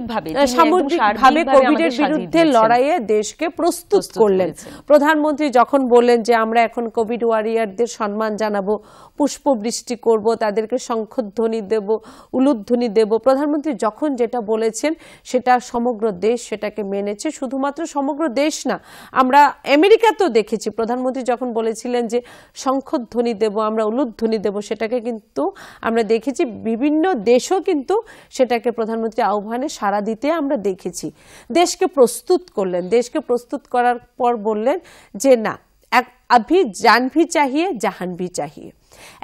সামগ্রিকভাবে কোভিড এর বিরুদ্ধে লড়াইয়ে দেশকে প্রস্তুত করলেন প্রধানমন্ত্রী যখন বললেন যে আমরা এখন কোভিড ওয়ারিয়ারদের সম্মান জানাবো পুষ্পবৃষ্টি করব তাদেরকে শঙ্খধ্বনি দেব উলুধ্বনি দেব প্রধানমন্ত্রী যখন যেটা বলেছেন সেটা সমগ্র দেশ সেটাকে মেনেছে শুধুমাত্র সমগ্র দেশ না আমরা আমেরিকা তো দেখেছি প্রধানমন্ত্রী যখন বলেছিলেন যে শঙ্খধ্বনি দেব আমরা উলুধ্বনি দেব সেটাকে কিন্তু আমরা দেখেছি বিভিন্ন দেশও কিন্তু সেটাকে প্রধানমন্ত্রী আহ্বানে সাড়া দিতে আমরা দেখেছি দেশকে প্রস্তুত করলেন দেশকে প্রস্তুত করার পর বললেন যে না এক আভি জানভি চাহিয়ে জাহানভি চাহিয়ে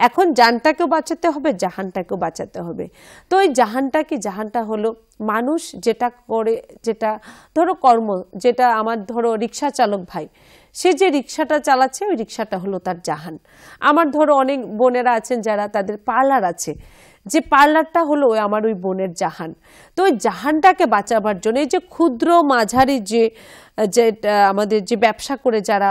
এখন জানটাকেও বাঁচাতে হবে জাহানটাকেও বাঁচাতে হবে তো ওই জাহানটা কি জাহানটা হলো মানুষ যেটা করে যেটা ধরো কর্ম যেটা আমার ধরো রিক্সা চালক ভাই সে যে রিক্সাটা চালাচ্ছে ওই রিক্সাটা হলো তার জাহান আমার ধরো অনেক বোনেরা আছেন যারা তাদের পার্লার আছে যে পার্লারটা হলো আমার ওই বোনের জাহান তো ওই জাহানটাকে বাঁচাবার জন্য এই যে ক্ষুদ্র মাঝারি যে যে আমাদের যে ব্যবসা করে যারা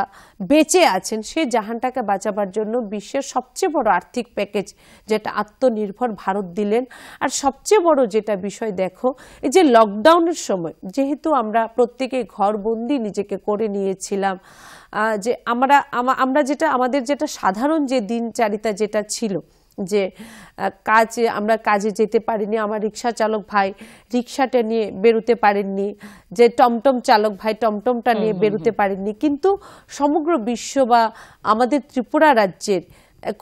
বেঁচে আছেন সেই জাহানটাকে বাঁচাবার জন্য বিশ্বের সবচেয়ে বড় আর্থিক প্যাকেজ যেটা আত্মনির্ভর ভারত দিলেন আর সবচেয়ে বড় যেটা বিষয় দেখো এই যে লকডাউনের সময় যেহেতু আমরা প্রত্যেকে ঘরবন্দি নিজেকে করে নিয়েছিলাম যে আমরা আমরা যেটা আমাদের যেটা সাধারণ যে দিনচারিতা যেটা ছিল যে কাজে আমরা কাজে যেতে পারিনি আমার রিক্সা চালক ভাই রিক্সাটা নিয়ে বেরোতে পারেননি যে টমটম চালক ভাই টমটমটা নিয়ে বেরোতে পারেননি কিন্তু সমগ্র বিশ্ব বা আমাদের ত্রিপুরা রাজ্যের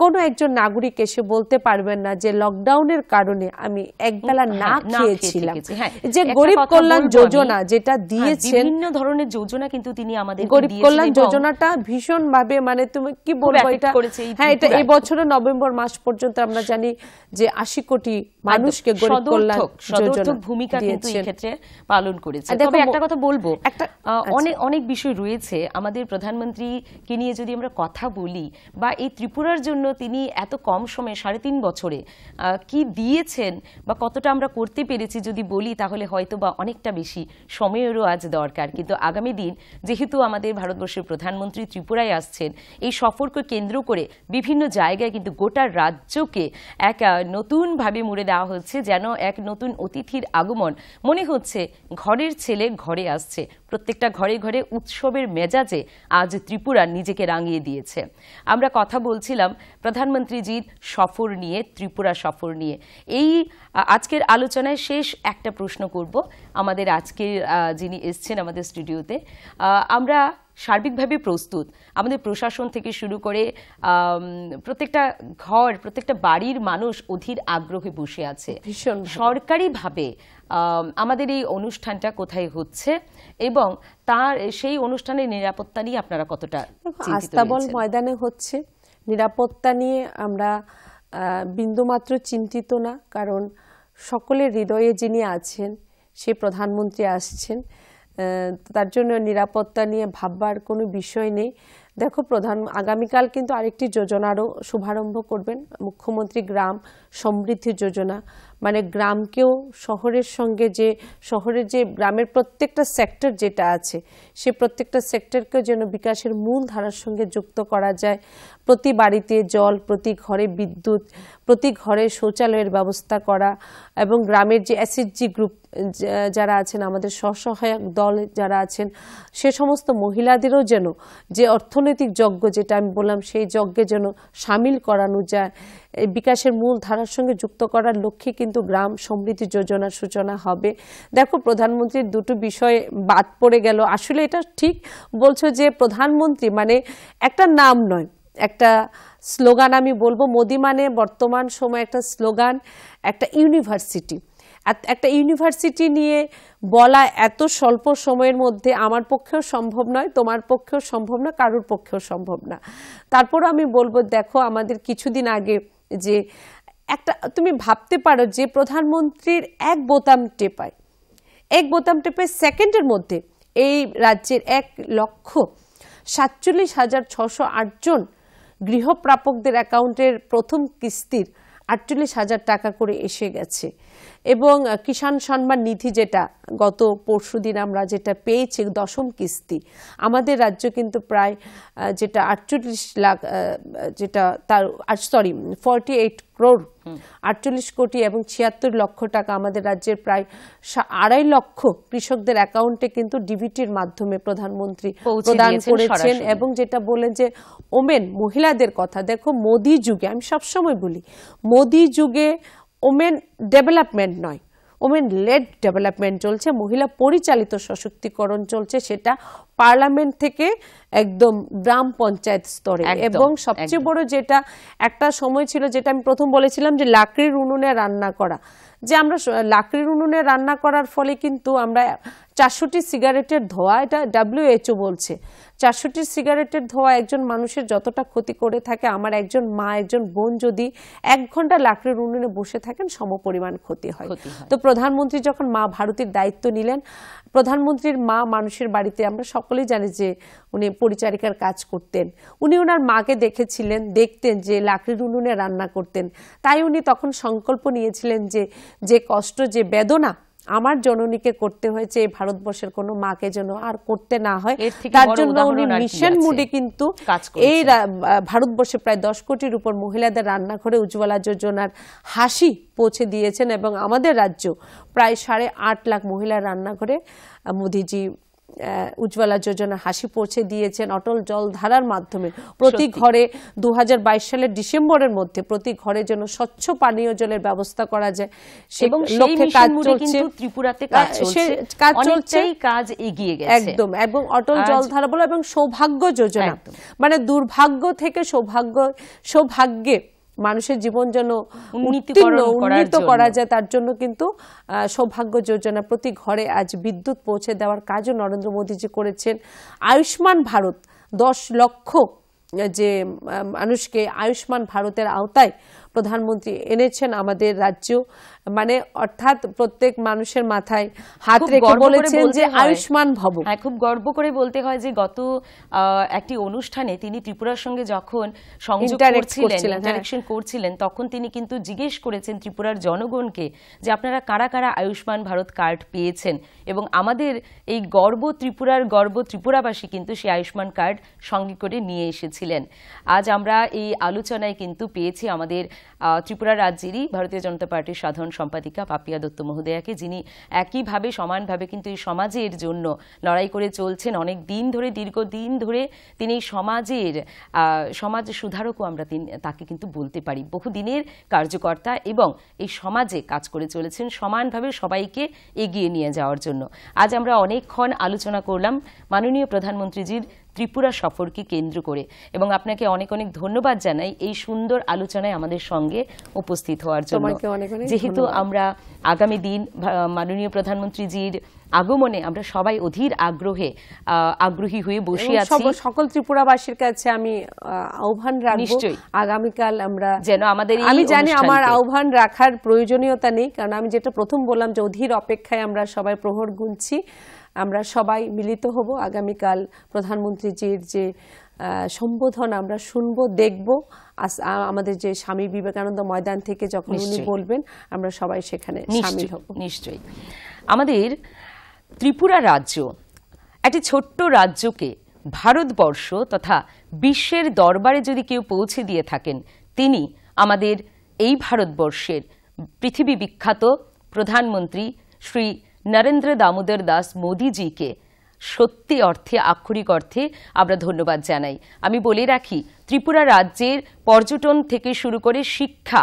কোনো একজন নাগরিক এসে বলতে পারবেন না যে লকডাউনের কারণে আমি একবেলা না হ্যাঁ, খেয়েছিলাম হ্যাঁ, যে গরিব কল্যাণ যোজনা যেটা হ্যাঁ, দিয়েছেন বিভিন্ন ধরনের যোজনা কিন্তু তিনি আমাদের গরিব কল্যাণ যোজনাটা ভীষণ ভাবে মানে তুমি কি বলবো এটা হ্যাঁ এটা এই বছরের নভেম্বর মাস পর্যন্ত আমরা জানি যে আশি কোটি মানুষকে গরিব কল্যাণ যোজনা ভূমিকা কিন্তু এই ক্ষেত্রে পালন করেছে তবে একটা কথা বলবো একটা আচ্ছা। অনেক অনেক বিষয় রয়েছে আমাদের প্রধানমন্ত্রী কে নিয়ে যদি আমরা কথা বলি বা এই ত্রিপুরার জন্য তিনি এত কম সময়ে সাড়ে তিন বছরে কি দিয়েছেন বা কতটা আমরা করতে পেরেছি যদি বলি তাহলে হয়তো বা অনেকটা বেশি সময়েরও আজ দরকার কিন্তু আগামী দিন যেহেতু আমাদের ভারতবর্ষের প্রধানমন্ত্রী ত্রিপুরায় আসছেন এই সফরকে কেন্দ্র করে বিভিন্ন জায়গায় কিন্তু গোটা রাজ্যকে এক নতুনভাবে মুড়ে দেওয়া হচ্ছে যেন এক নতুন অতিথির আগমন মনে হচ্ছে ঘরের ছেলে ঘরে আসছে প্রত্যেকটা ঘরে ঘরে উৎসবের মেজাজে আজ ত্রিপুরা নিজেকে রাঙিয়ে দিয়েছে আমরা কথা বলছিলাম প্রধানমন্ত্রীজির সফর নিয়ে ত্রিপুরা সফর নিয়ে এই আজকের আলোচনায় শেষ একটা প্রশ্ন করব আমাদের আজকের যিনি এসছেন আমাদের স্টুডিওতে আমরা সার্বিকভাবে প্রস্তুত আমাদের প্রশাসন থেকে শুরু করে প্রত্যেকটা ঘর প্রত্যেকটা বাড়ির মানুষ অধীর আগ্রহে বসে আছে ভীষণ সরকারিভাবে আমাদের এই অনুষ্ঠানটা কোথায় হচ্ছে এবং তার সেই অনুষ্ঠানের নিরাপত্তা নিয়ে আপনারা কতটা আস্তাবল ময়দানে হচ্ছে নিরাপত্তা নিয়ে আমরা বিন্দুমাত্র চিন্তিত না কারণ সকলের হৃদয়ে যিনি আছেন সে প্রধানমন্ত্রী আসছেন তার জন্য নিরাপত্তা নিয়ে ভাববার কোনো বিষয় নেই দেখো প্রধান আগামীকাল কিন্তু আরেকটি যোজনারও শুভারম্ভ করবেন মুখ্যমন্ত্রী গ্রাম সমৃদ্ধি যোজনা মানে গ্রামকেও শহরের সঙ্গে যে শহরের যে গ্রামের প্রত্যেকটা সেক্টর যেটা আছে সে প্রত্যেকটা সেক্টরকেও যেন বিকাশের মূল ধারার সঙ্গে যুক্ত করা যায় প্রতি বাড়িতে জল প্রতি ঘরে বিদ্যুৎ প্রতি ঘরে শৌচালয়ের ব্যবস্থা করা এবং গ্রামের যে এসএসজি গ্রুপ যারা আছেন আমাদের স্বসহায়ক দল যারা আছেন সে সমস্ত মহিলাদেরও যেন যে অর্থনৈতিক যজ্ঞ যেটা আমি বললাম সেই যজ্ঞে যেন সামিল করানো যায় বিকাশের মূল ধারার সঙ্গে যুক্ত করার লক্ষ্যে কিন্তু গ্রাম সমৃদ্ধি যোজনার সূচনা হবে দেখো প্রধানমন্ত্রীর দুটো বিষয়ে বাদ পড়ে গেল আসলে এটা ঠিক বলছো যে প্রধানমন্ত্রী মানে একটা নাম নয় একটা স্লোগান আমি বলবো মোদি মানে বর্তমান সময় একটা স্লোগান একটা ইউনিভার্সিটি একটা ইউনিভার্সিটি নিয়ে বলা এত স্বল্প সময়ের মধ্যে আমার পক্ষেও সম্ভব নয় তোমার পক্ষেও সম্ভব না কারোর পক্ষেও সম্ভব না তারপর আমি বলবো দেখো আমাদের কিছুদিন আগে যে একটা তুমি ভাবতে পারো যে প্রধানমন্ত্রীর এক বোতাম টেপায় এক বোতাম টেপে সেকেন্ডের মধ্যে এই রাজ্যের এক লক্ষ সাতচল্লিশ হাজার ছশো আটজন জন গৃহপ্রাপকদের অ্যাকাউন্টের প্রথম কিস্তির আটচল্লিশ হাজার টাকা করে এসে গেছে এবং কিষাণ সম্মান নিধি যেটা গত পরশু দিন আমরা যেটা পেয়েছি দশম কিস্তি আমাদের রাজ্য কিন্তু প্রায় যেটা আটচল্লিশ লাখ যেটা তার সরি ফর্টি এইট ক্রোর আটচল্লিশ কোটি এবং ছিয়াত্তর লক্ষ টাকা আমাদের রাজ্যের প্রায় আড়াই লক্ষ কৃষকদের অ্যাকাউন্টে কিন্তু ডিবিটির মাধ্যমে প্রধানমন্ত্রী প্রদান করেছেন এবং যেটা বলেন যে ওমেন মহিলাদের কথা দেখো মোদি যুগে আমি সবসময় বলি মোদি যুগে ওমেন ডেভেলপমেন্ট নয় ওমেন লেড ডেভেলপমেন্ট চলছে মহিলা পরিচালিত সশক্তিকরণ চলছে সেটা পার্লামেন্ট থেকে একদম গ্রাম পঞ্চায়েত স্তরে এবং সবচেয়ে বড় যেটা একটা সময় ছিল যেটা আমি প্রথম বলেছিলাম যে লাকড়ির উনুনে রান্না করা যে আমরা লাকড়ির উনুনে রান্না করার ফলে কিন্তু আমরা চারশোটি সিগারেটের ধোয়া এটা ডাব্লিউএইচও বলছে চারশোটি সিগারেটের ধোয়া একজন মানুষের যতটা ক্ষতি করে থাকে আমার একজন মা একজন বোন যদি এক ঘন্টা লাকড়ির উনুনে বসে থাকেন সম পরিমাণ ক্ষতি হয় তো প্রধানমন্ত্রী যখন মা ভারতীর দায়িত্ব নিলেন প্রধানমন্ত্রীর মা মানুষের বাড়িতে আমরা সকলেই জানি যে উনি পরিচারিকার কাজ করতেন উনি ওনার মাকে দেখেছিলেন দেখতেন যে লাকড়ির উনুনে রান্না করতেন তাই উনি তখন সংকল্প নিয়েছিলেন যে যে কষ্ট যে বেদনা আমার জননীকে করতে হয়েছে এই ভারতবর্ষের কোনো মাকে যেন আর করতে না হয় তার জন্য উনি মিশন মুডে কিন্তু এই ভারতবর্ষে প্রায় দশ কোটির উপর মহিলাদের রান্নাঘরে উজ্জ্বলা যোজনার হাসি পৌঁছে দিয়েছেন এবং আমাদের রাজ্য প্রায় সাড়ে আট লাখ মহিলার রান্নাঘরে মোদিজি উজ্জ্বলা যোজনা হাসি পৌঁছে দিয়েছেন অটল জলধারার মাধ্যমে প্রতি ঘরে দু সালের ডিসেম্বরের মধ্যে প্রতি ঘরে যেন স্বচ্ছ পানীয় জলের ব্যবস্থা করা যায় এবং লক্ষ্যে কাজ চলছে ত্রিপুরাতে কাজ চলছে কাজ এগিয়ে গেছে একদম এবং অটল ধারা বলো এবং সৌভাগ্য যোজনা মানে দুর্ভাগ্য থেকে সৌভাগ্য সৌভাগ্যে মানুষের জীবন যেন উন্নীত করা যায় তার জন্য কিন্তু সৌভাগ্য যোজনা প্রতি ঘরে আজ বিদ্যুৎ পৌঁছে দেওয়ার কাজও নরেন্দ্র মোদীজি করেছেন আয়ুষ্মান ভারত দশ লক্ষ যে মানুষকে আয়ুষ্মান ভারতের আওতায় প্রধানমন্ত্রী এনেছেন আমাদের রাজ্য মানে অর্থাৎ প্রত্যেক মানুষের মাথায় হাত রেখে বলেছেন যে আয়ুষ্মান ভব হ্যাঁ খুব গর্ব করে বলতে হয় যে গত একটি অনুষ্ঠানে তিনি ত্রিপুরার সঙ্গে যখন সংযোগ করছিলেন ইন্টারেকশন হ্যাঁ। করছিলেন তখন তিনি কিন্তু জিজ্ঞেস করেছেন ত্রিপুরার জনগণকে যে আপনারা কারা কারা আয়ুষ্মান ভারত কার্ড পেয়েছেন এবং আমাদের এই গর্ব ত্রিপুরার গর্ব ত্রিপুরাবাসী কিন্তু সেই আয়ুষ্মান কার্ড সঙ্গে করে নিয়ে এসেছিলেন আজ আমরা এই আলোচনায় কিন্তু পেয়েছি আমাদের ত্রিপুরা রাজ্যেরই ভারতীয় জনতা পার্টির সাধারণ সম্পাদিকা পাপিয়া দত্ত মহোদয়াকে যিনি একইভাবে সমানভাবে কিন্তু এই সমাজের জন্য লড়াই করে চলছেন অনেক দিন ধরে দীর্ঘদিন ধরে তিনি সমাজের সমাজ সুধারকও আমরা তাকে কিন্তু বলতে পারি বহুদিনের কার্যকর্তা এবং এই সমাজে কাজ করে চলেছেন সমানভাবে সবাইকে এগিয়ে নিয়ে যাওয়ার জন্য আজ আমরা অনেকক্ষণ আলোচনা করলাম মাননীয় প্রধানমন্ত্রীজির ত্রিপুরা সফরকে কেন্দ্র করে এবং আপনাকে অনেক অনেক ধন্যবাদ জানাই এই সুন্দর আলোচনায় আমাদের সঙ্গে উপস্থিত হওয়ার জন্য যেহেতু আমরা আগামী দিন মাননীয় প্রধানমন্ত্রীজির আগমনে আমরা সবাই অধীর আগ্রহে আগ্রহী হয়ে বসে আছি সকল ত্রিপুরাবাসীর কাছে আমি আহ্বান রাখবো আগামীকাল আমরা যেন আমাদের আমি জানি আমার আহ্বান রাখার প্রয়োজনীয়তা নেই কারণ আমি যেটা প্রথম বললাম যে অধীর অপেক্ষায় আমরা সবাই প্রহর গুনছি আমরা সবাই মিলিত হব আগামীকাল প্রধানমন্ত্রীজির যে সম্বোধন আমরা শুনব দেখব আমাদের যে স্বামী বিবেকানন্দ ময়দান থেকে যখন উনি বলবেন আমরা সবাই সেখানে সামিল হব নিশ্চয়ই আমাদের ত্রিপুরা রাজ্য একটি ছোট্ট রাজ্যকে ভারতবর্ষ তথা বিশ্বের দরবারে যদি কেউ পৌঁছে দিয়ে থাকেন তিনি আমাদের এই ভারতবর্ষের পৃথিবী বিখ্যাত প্রধানমন্ত্রী শ্রী নরেন্দ্র দামোদর দাস মোদিজিকে সত্যি অর্থে আক্ষরিক অর্থে আমরা ধন্যবাদ জানাই আমি বলে রাখি ত্রিপুরা রাজ্যের পর্যটন থেকে শুরু করে শিক্ষা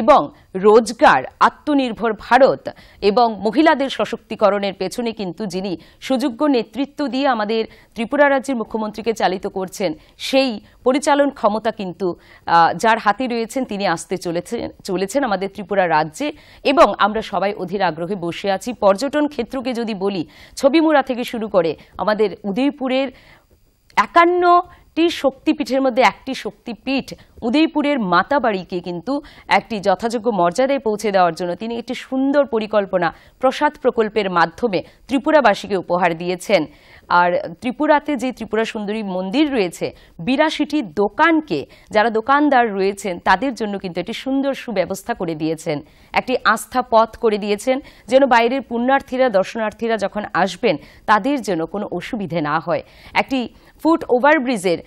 এবং রোজগার আত্মনির্ভর ভারত এবং মহিলাদের সশক্তিকরণের পেছনে কিন্তু যিনি সুযোগ্য নেতৃত্ব দিয়ে আমাদের ত্রিপুরা রাজ্যের মুখ্যমন্ত্রীকে চালিত করছেন সেই পরিচালন ক্ষমতা কিন্তু যার হাতে রয়েছেন তিনি আসতে চলেছেন চলেছেন আমাদের ত্রিপুরা রাজ্যে এবং আমরা সবাই অধীর আগ্রহে বসে আছি পর্যটন ক্ষেত্রকে যদি বলি ছবিমুড়া থেকে শুরু করে আমাদের উদয়পুরের একান্ন চারটি শক্তিপীঠের মধ্যে একটি শক্তিপীঠ উদয়পুরের মাতাবাড়িকে কিন্তু একটি যথাযোগ্য মর্যাদায় পৌঁছে দেওয়ার জন্য তিনি একটি সুন্দর পরিকল্পনা প্রসাদ প্রকল্পের মাধ্যমে ত্রিপুরাবাসীকে উপহার দিয়েছেন আর ত্রিপুরাতে যে ত্রিপুরা সুন্দরী মন্দির রয়েছে বিরাশিটি দোকানকে যারা দোকানদার রয়েছেন তাদের জন্য কিন্তু একটি সুন্দর সুব্যবস্থা করে দিয়েছেন একটি আস্থা পথ করে দিয়েছেন যেন বাইরের পুণ্যার্থীরা দর্শনার্থীরা যখন আসবেন তাদের জন্য কোনো অসুবিধে না হয় একটি ফুট ওভারব্রিজের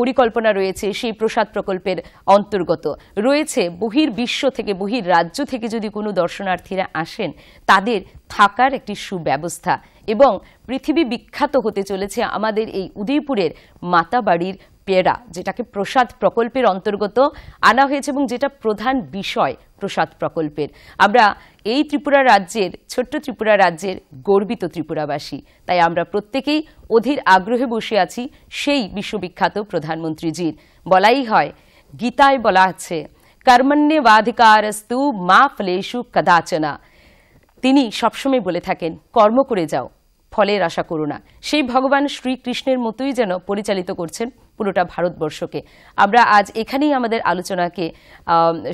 পরিকল্পনা রয়েছে সেই প্রসাদ প্রকল্পের অন্তর্গত রয়েছে বহির বিশ্ব থেকে বহির রাজ্য থেকে যদি কোনো দর্শনার্থীরা আসেন তাদের থাকার একটি সুব্যবস্থা এবং পৃথিবী বিখ্যাত হতে চলেছে আমাদের এই উদয়পুরের মাতাবাড়ির পেড়া যেটাকে প্রসাদ প্রকল্পের অন্তর্গত আনা হয়েছে এবং যেটা প্রধান বিষয় প্রসাদ প্রকল্পের আমরা এই ত্রিপুরা রাজ্যের ছোট্ট ত্রিপুরা রাজ্যের গর্বিত ত্রিপুরাবাসী তাই আমরা প্রত্যেকেই অধীর আগ্রহে বসে আছি সেই বিশ্ববিখ্যাত প্রধানমন্ত্রীজির বলাই হয় গীতায় বলা আছে কর্মণ্যে বাধিকারস্তু মা ফলেশু কদাচনা তিনি সবসময় বলে থাকেন কর্ম করে যাও ফলের আশা করো না সেই ভগবান শ্রীকৃষ্ণের মতোই যেন পরিচালিত করছেন পুরোটা ভারতবর্ষকে আমরা আজ এখানেই আমাদের আলোচনাকে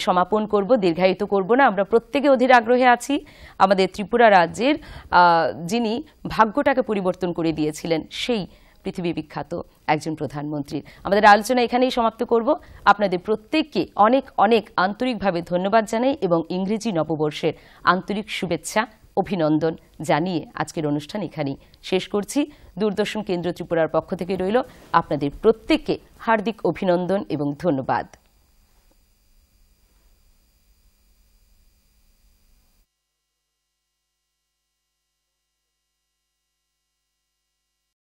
সমাপন করব দীর্ঘায়িত করব না আমরা প্রত্যেকে অধীর আগ্রহে আছি আমাদের ত্রিপুরা রাজ্যের যিনি ভাগ্যটাকে পরিবর্তন করে দিয়েছিলেন সেই পৃথিবী বিখ্যাত একজন প্রধানমন্ত্রীর আমাদের আলোচনা এখানেই সমাপ্ত করব আপনাদের প্রত্যেককে অনেক অনেক আন্তরিকভাবে ধন্যবাদ জানাই এবং ইংরেজি নববর্ষের আন্তরিক শুভেচ্ছা অভিনন্দন জানিয়ে আজকের অনুষ্ঠান এখানেই শেষ করছি দূরদর্শন কেন্দ্র ত্রিপুরার পক্ষ থেকে রইল আপনাদের প্রত্যেককে হার্দিক অভিনন্দন এবং ধন্যবাদ